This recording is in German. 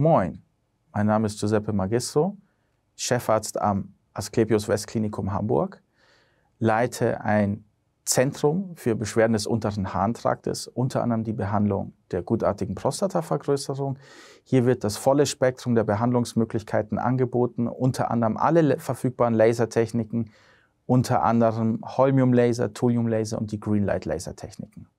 Moin, mein Name ist Giuseppe Magisso, Chefarzt am Asklepios Westklinikum Hamburg, leite ein Zentrum für Beschwerden des unteren Harntraktes, unter anderem die Behandlung der gutartigen Prostatavergrößerung. Hier wird das volle Spektrum der Behandlungsmöglichkeiten angeboten, unter anderem alle verfügbaren Lasertechniken, unter anderem Holmium-Laser, Thulium-Laser und die Greenlight-Lasertechniken.